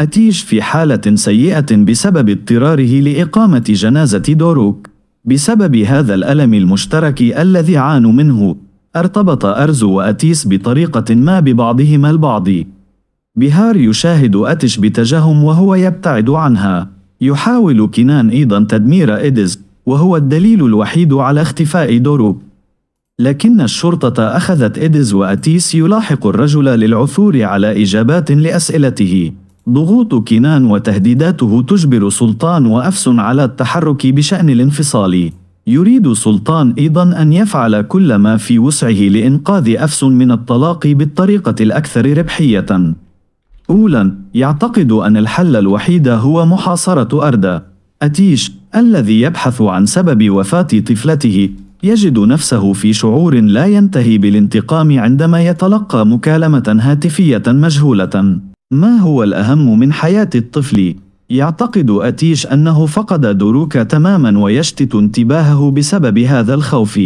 أتيش في حالة سيئة بسبب اضطراره لإقامة جنازة دوروك بسبب هذا الألم المشترك الذي عانوا منه ارتبط أرزو وأتيس بطريقة ما ببعضهما البعض بهار يشاهد أتش بتجهم وهو يبتعد عنها يحاول كنان أيضا تدمير إيدز وهو الدليل الوحيد على اختفاء دوروك لكن الشرطة أخذت إيدز وأتيس يلاحق الرجل للعثور على إجابات لأسئلته ضغوط كينان وتهديداته تجبر سلطان وأفس على التحرك بشأن الانفصال يريد سلطان أيضا أن يفعل كل ما في وسعه لإنقاذ أفس من الطلاق بالطريقة الأكثر ربحية أولا يعتقد أن الحل الوحيد هو محاصرة أردا أتيش الذي يبحث عن سبب وفاة طفلته يجد نفسه في شعور لا ينتهي بالانتقام عندما يتلقى مكالمة هاتفية مجهولة ما هو الأهم من حياة الطفل؟ يعتقد أتيش أنه فقد دروك تماما ويشتت انتباهه بسبب هذا الخوف.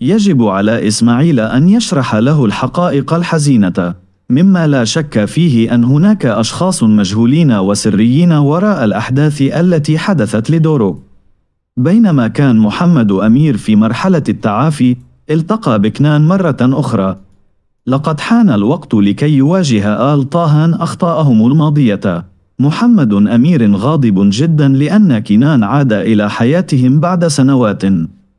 يجب على إسماعيل أن يشرح له الحقائق الحزينة، مما لا شك فيه أن هناك أشخاص مجهولين وسريين وراء الأحداث التي حدثت لدورو. بينما كان محمد أمير في مرحلة التعافي، التقى بكنان مرة أخرى، لقد حان الوقت لكي يواجه آل طاهان أخطاءهم الماضية. محمد أمير غاضب جدا لأن كنان عاد إلى حياتهم بعد سنوات.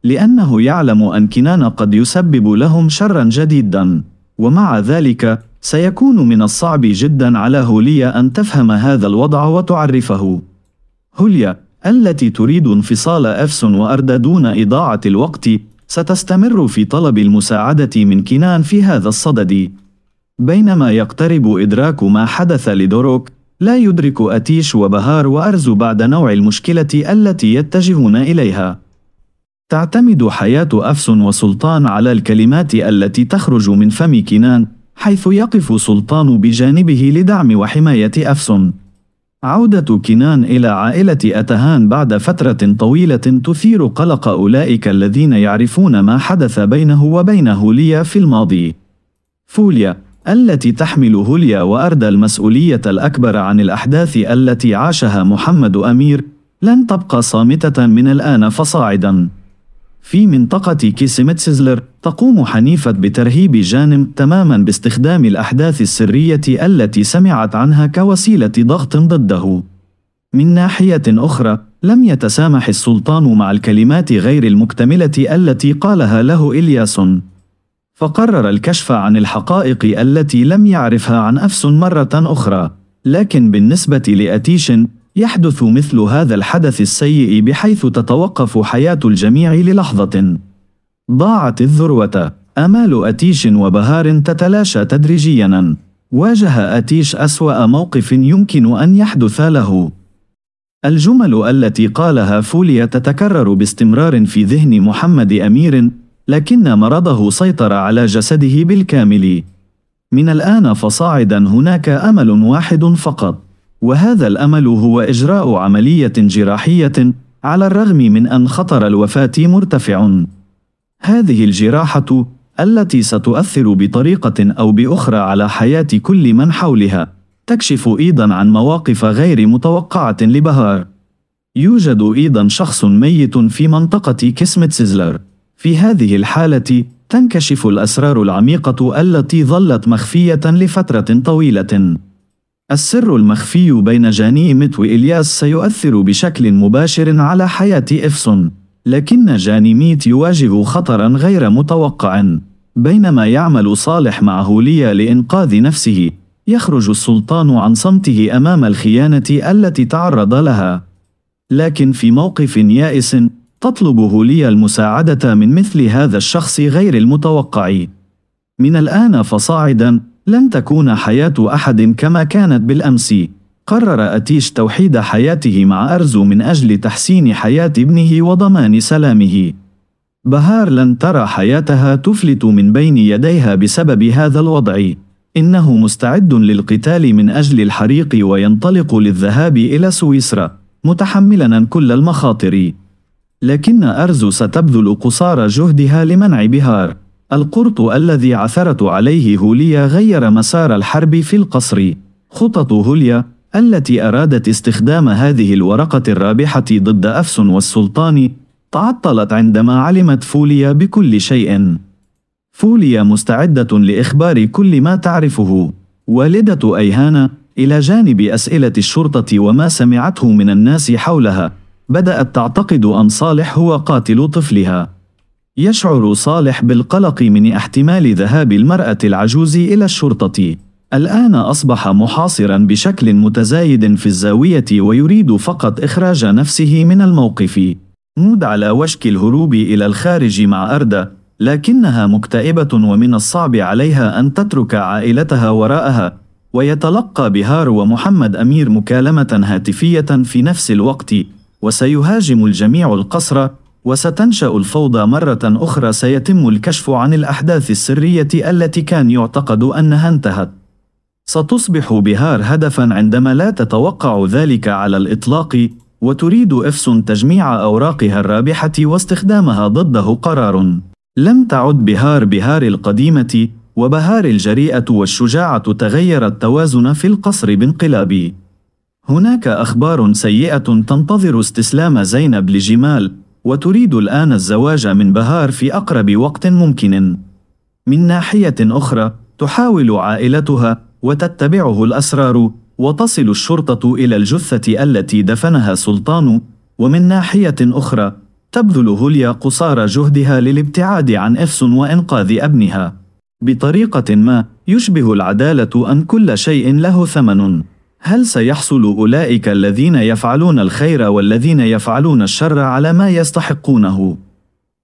لأنه يعلم أن كنان قد يسبب لهم شرا جديدا. ومع ذلك سيكون من الصعب جدا على هوليا أن تفهم هذا الوضع وتعرفه. هوليا التي تريد انفصال أفس وأردادون دون إضاعة الوقت ستستمر في طلب المساعدة من كنان في هذا الصدد. بينما يقترب إدراك ما حدث لدوروك، لا يدرك أتيش وبهار وأرز بعد نوع المشكلة التي يتجهون إليها. تعتمد حياة أفس وسلطان على الكلمات التي تخرج من فم كنان، حيث يقف سلطان بجانبه لدعم وحماية أفسن عودة كنان إلى عائلة أتهان بعد فترة طويلة تثير قلق أولئك الذين يعرفون ما حدث بينه وبين هوليا في الماضي. فوليا التي تحمل هوليا وأردى المسؤولية الأكبر عن الأحداث التي عاشها محمد أمير لن تبقى صامتة من الآن فصاعدا في منطقة كيسيمتسيزلر تقوم حنيفة بترهيب جانم تماما باستخدام الأحداث السرية التي سمعت عنها كوسيلة ضغط ضده. من ناحية أخرى، لم يتسامح السلطان مع الكلمات غير المكتملة التي قالها له إلياسون، فقرر الكشف عن الحقائق التي لم يعرفها عن أفس مرة أخرى، لكن بالنسبة لأتيشن يحدث مثل هذا الحدث السيء بحيث تتوقف حياة الجميع للحظة. ضاعت الذروة. آمال أتيش وبهار تتلاشى تدريجياً. واجه أتيش أسوأ موقف يمكن أن يحدث له. الجمل التي قالها فوليا تتكرر باستمرار في ذهن محمد أمير، لكن مرضه سيطر على جسده بالكامل. من الآن فصاعدا هناك أمل واحد فقط. وهذا الأمل هو إجراء عملية جراحية على الرغم من أن خطر الوفاة مرتفع. هذه الجراحة التي ستؤثر بطريقة أو بأخرى على حياة كل من حولها، تكشف أيضًا عن مواقف غير متوقعة لبهار. يوجد أيضًا شخص ميت في منطقة كسمت سيزلر. في هذه الحالة تنكشف الأسرار العميقة التي ظلت مخفية لفترة طويلة. السر المخفي بين ميت وإلياس سيؤثر بشكل مباشر على حياة إفسون لكن ميت يواجه خطرا غير متوقع بينما يعمل صالح مع ليا لإنقاذ نفسه يخرج السلطان عن صمته أمام الخيانة التي تعرض لها لكن في موقف يائس تطلب ليا المساعدة من مثل هذا الشخص غير المتوقع من الآن فصاعدا لن تكون حياة أحد كما كانت بالأمس. قرر أتيش توحيد حياته مع أرزو من أجل تحسين حياة ابنه وضمان سلامه. بهار لن ترى حياتها تفلت من بين يديها بسبب هذا الوضع. إنه مستعد للقتال من أجل الحريق وينطلق للذهاب إلى سويسرا متحملا كل المخاطر. لكن أرزو ستبذل قصارى جهدها لمنع بهار. القرط الذي عثرت عليه هوليا غير مسار الحرب في القصر خطط هوليا التي أرادت استخدام هذه الورقة الرابحة ضد أفسن والسلطان تعطلت عندما علمت فوليا بكل شيء فوليا مستعدة لإخبار كل ما تعرفه والدة ايهانا إلى جانب أسئلة الشرطة وما سمعته من الناس حولها بدأت تعتقد أن صالح هو قاتل طفلها يشعر صالح بالقلق من احتمال ذهاب المرأة العجوز إلى الشرطة. الآن أصبح محاصرا بشكل متزايد في الزاوية ويريد فقط إخراج نفسه من الموقف. مود على وشك الهروب إلى الخارج مع أردا، لكنها مكتئبة ومن الصعب عليها أن تترك عائلتها وراءها. ويتلقى بهار ومحمد أمير مكالمة هاتفية في نفس الوقت، وسيهاجم الجميع القصر وستنشأ الفوضى مرة أخرى سيتم الكشف عن الأحداث السرية التي كان يعتقد أنها انتهت. ستصبح بهار هدفًا عندما لا تتوقع ذلك على الإطلاق، وتريد إفسون تجميع أوراقها الرابحة واستخدامها ضده قرار. لم تعد بهار بهار القديمة، وبهار الجريئة والشجاعة تغير التوازن في القصر بانقلابي. هناك أخبار سيئة تنتظر استسلام زينب لجمال، وتريد الآن الزواج من بهار في أقرب وقت ممكن. من ناحية أخرى، تحاول عائلتها وتتبعه الأسرار، وتصل الشرطة إلى الجثة التي دفنها سلطان، ومن ناحية أخرى، تبذل هوليا قصارى جهدها للابتعاد عن إفس وإنقاذ ابنها. بطريقة ما، يشبه العدالة أن كل شيء له ثمن. هل سيحصل أولئك الذين يفعلون الخير والذين يفعلون الشر على ما يستحقونه؟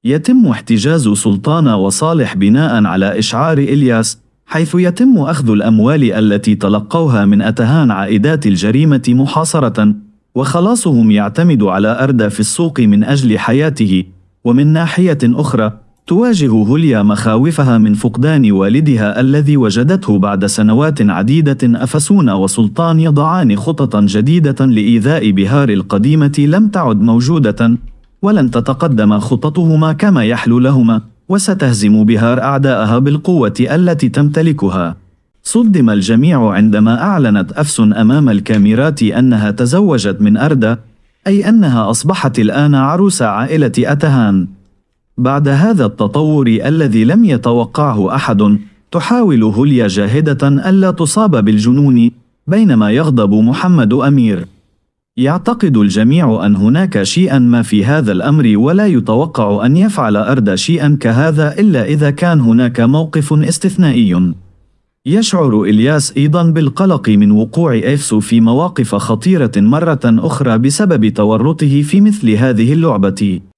يتم احتجاز سلطان وصالح بناء على إشعار إلياس حيث يتم أخذ الأموال التي تلقوها من أتهان عائدات الجريمة محاصرة وخلاصهم يعتمد على أردى في السوق من أجل حياته ومن ناحية أخرى تواجه هوليا مخاوفها من فقدان والدها الذي وجدته بعد سنوات عديدة أفسون وسلطان يضعان خططا جديدة لإيذاء بهار القديمة لم تعد موجودة ولن تتقدم خططهما كما يحلو لهما وستهزم بهار أعداءها بالقوة التي تمتلكها صدم الجميع عندما أعلنت أفس أمام الكاميرات أنها تزوجت من أردا أي أنها أصبحت الآن عروس عائلة أتهان بعد هذا التطور الذي لم يتوقعه احد تحاول هوليا جاهده الا تصاب بالجنون بينما يغضب محمد امير يعتقد الجميع ان هناك شيئا ما في هذا الامر ولا يتوقع ان يفعل اردا شيئا كهذا الا اذا كان هناك موقف استثنائي يشعر إلياس أيضا بالقلق من وقوع إيفسو في مواقف خطيرة مرة أخرى بسبب تورطه في مثل هذه اللعبة